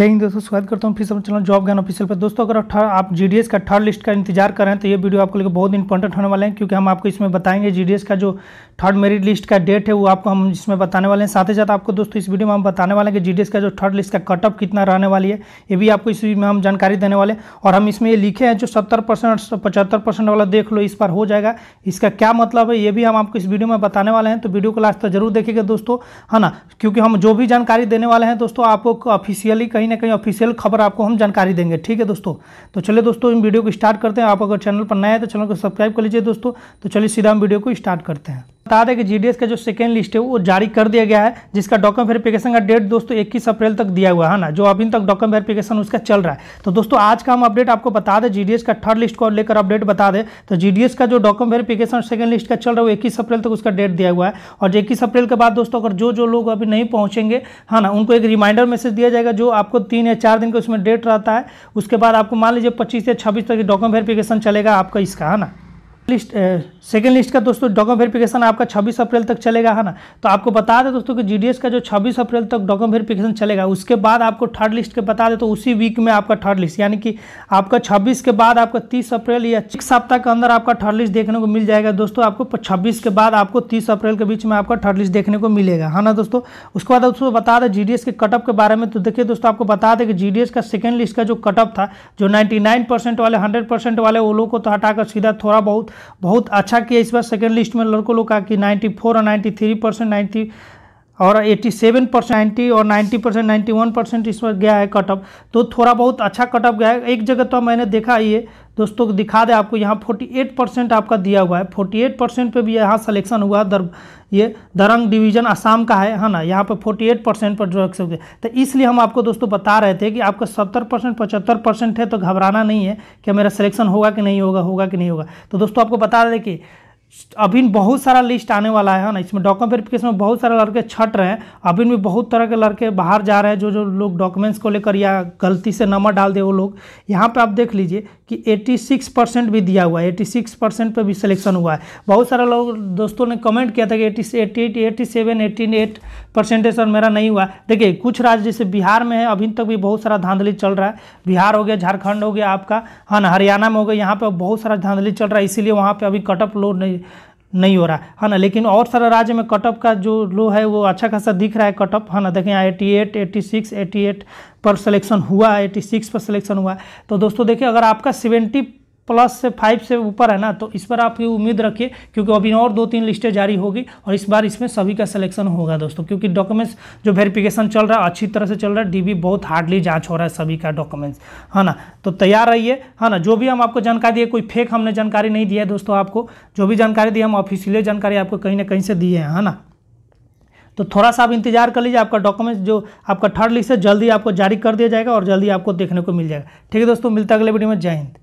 जय हिंद दोस्तों स्वागत करता हूँ फिर सब चैनल जॉब ज्ञान ऑफिसियल पर दोस्तों अगर आप जीडीएस का थर्ड लिस्ट का इंतजार कर रहे हैं तो ये वीडियो आपको लेकर बहुत इंपॉर्टेंट होने वाले हैं क्योंकि हम आपको इसमें बताएंगे जीडीएस का जो थर्ड मेरिट लिस्ट का डेट है वो आपको हम इसमें बताने वाले हैं साथ ही साथ आपको दोस्तों इस वीडियो में हम बताने वाले हैं कि जी का जो थर्ड लिस्ट का कटअप कितना रहने वाली है ये भी आपको इस में हम जानकारी देने वाले हैं और हम इसमें ये लिखे हैं जो सत्तर परसेंट परसेंट वाला देख लो इस पर हो जाएगा इसका क्या मतलब है ये भी हम आपको इस वीडियो में बताने वाले हैं तो वीडियो को लास्ट तक जरूर देखेगा दोस्तों है ना क्योंकि हम जो भी जानकारी देने वाले हैं दोस्तों आपको ऑफिशियली कहीं ना कहीं ऑफिशियल खबर आपको हम जानकारी देंगे ठीक है दोस्तों तो चलिए दोस्तों इन वीडियो को स्टार्ट करते हैं आप अगर चैनल पर नए हैं तो चैनल को सब्सक्राइब कर लीजिए दोस्तों तो चलिए सीधा हम वीडियो को स्टार्ट करते हैं बता दें कि जीडीएस का जो सेकेंड लिस्ट है वो जारी कर दिया गया है जिसका डॉक्यूमेंट वेरिफिकेशन का डेट दोस्तों इक्कीस अप्रैल तक दिया हुआ है ना जो अभी तक डॉक्यूमेंट वेरिफिकेशन उसका चल रहा है तो दोस्तों आज का हम अपडेट आपको बता दें जीडीएस का थर्ड लिस्ट को लेकर अपडेट बता दें तो जीडीएस का जो डॉक्यूमेंट वेरिफिकेशन सेकेंड लिस्ट का चल रहा है वो इक्कीस अप्रैल तक उसका डेट दिया हुआ है और इक्कीस अप्रैल के बाद दोस्तों अगर जो जो लोग अभी नहीं पहुंचेंगे है ना उनको एक रिमाइंडर मैसेज दिया जाएगा जो आपको तीन या चार दिन का उसमें डेट रहता है उसके बाद आपको मान लीजिए पच्चीस या छब्बीस तक डॉक्यूमेंट वेरिफिकेशन चलेगा आपका इसका है ना लिस्ट सेकेंड लिस्ट का दोस्तों डॉक्यूमेंट वेरिफिकेशन आपका 26 अप्रैल तक चलेगा है ना तो आपको बता दें दोस्तों कि जीडीएस का जो 26 अप्रैल तक डॉक्यूमेंट वेरिफिकेशन चलेगा उसके बाद आपको थर्ड लिस्ट के बता दें तो उसी वीक में आपका थर्ड लिस्ट यानी कि आपका छब्बीस के बाद आपका तीस अप्रैल या एक सप्ताह के अंदर आपका थर्ड लिस्ट देखने को मिल जाएगा दोस्तों आपको छब्बीस के बाद आपको तीस अप्रैल के बीच में आपका थर्ड लिस्ट देखने को मिलेगा है ना दोस्तों उसके बाद दोस्तों बता दें जी के कटअप के बारे में तो देखिए दोस्तों आपको बता दें कि जी का सेकेंड लिस्ट का जो कटअप था जो नाइन्टी वाले हंड्रेड वाले वो लोग को तो हटाकर सीधा थोड़ा बहुत बहुत अच्छा किया इस बार सेकेंड लिस्ट में लड़कों लोग का कि 94 और 93 परसेंट नाइन्टी और 87 परसेंट नाइन्टी और 90 परसेंट नाइन्टी वन परसेंट इस पर गया है कटअप तो थोड़ा बहुत अच्छा कटअप गया है एक जगह तो मैंने देखा ये दोस्तों को दिखा दे आपको यहाँ 48 परसेंट आपका दिया हुआ है 48 परसेंट पर भी यहाँ सलेक्शन हुआ दर ये दरंग डिवीजन आसाम का है है ना यहाँ पर 48 परसेंट पर रख तो इसलिए हम आपको दोस्तों बता रहे थे कि आपका सत्तर परसेंट पचहत्तर परसेंट है तो घबराना नहीं है कि मेरा सिलेक्शन होगा कि नहीं होगा होगा कि नहीं होगा तो दोस्तों आपको बता रहे कि अभी बहुत सारा लिस्ट आने वाला है ना इसमें डॉक्यूमेंट वेरिफिकेशन में बहुत सारे लड़के छट रहे हैं अभी भी बहुत तरह के लड़के बाहर जा रहे हैं जो जो लोग डॉक्यूमेंट्स को लेकर या गलती से नंबर डाल दे वो लोग यहाँ पे आप देख लीजिए कि 86 परसेंट भी दिया हुआ है एट्टी परसेंट पर भी सिलेक्शन हुआ है बहुत सारे लोग दोस्तों ने कमेंट किया था कि eighty eighty eighty seven eighty eight percentage और मेरा नहीं हुआ देखिए कुछ राज्य जैसे बिहार में है अभी तक भी बहुत सारा धांधली चल रहा है बिहार हो गया झारखंड हो गया आपका हाँ हरियाणा में हो गया यहाँ पर बहुत सारा धांधली चल रहा है इसीलिए वहाँ पर अभी कटअप लोड नहीं नहीं हो रहा है हाँ ना लेकिन और सारा राज्य में कटअप का जो लो है वो अच्छा खासा दिख रहा है कटअप है हाँ ना देखें eighty eight eighty six eighty eight पर सिलेक्शन हुआ है एटी सिक्स पर सिलेक्शन हुआ तो दोस्तों देखिए अगर आपका सेवेंटी प्लस से फाइव से ऊपर है ना तो इस पर आप ये उम्मीद रखिए क्योंकि अभी और दो तीन लिस्टें जारी होगी और इस बार इसमें सभी का सिलेक्शन होगा दोस्तों क्योंकि डॉक्यूमेंट्स जो वेरिफिकेशन चल रहा है अच्छी तरह से चल रहा है डीबी बहुत हार्डली जांच हो रहा है सभी का डॉक्यूमेंट्स है ना तो तैयार रहिए है ना जो भी हम आपको जानकारी दिए कोई फेक हमने जानकारी नहीं दिया है दोस्तों आपको जो भी जानकारी दी हम ऑफिशियली जानकारी आपको कहीं ना कहीं से दिए हैं है ना तो थोड़ा सा आप इंतजार कर लीजिए आपका डॉक्यूमेंट्स जो आपका थर्ड लिस्ट है जल्दी आपको जारी कर दिया जाएगा और जल्दी आपको देखने को मिल जाएगा ठीक है दोस्तों मिलता अगले वीडियो में जय हिंद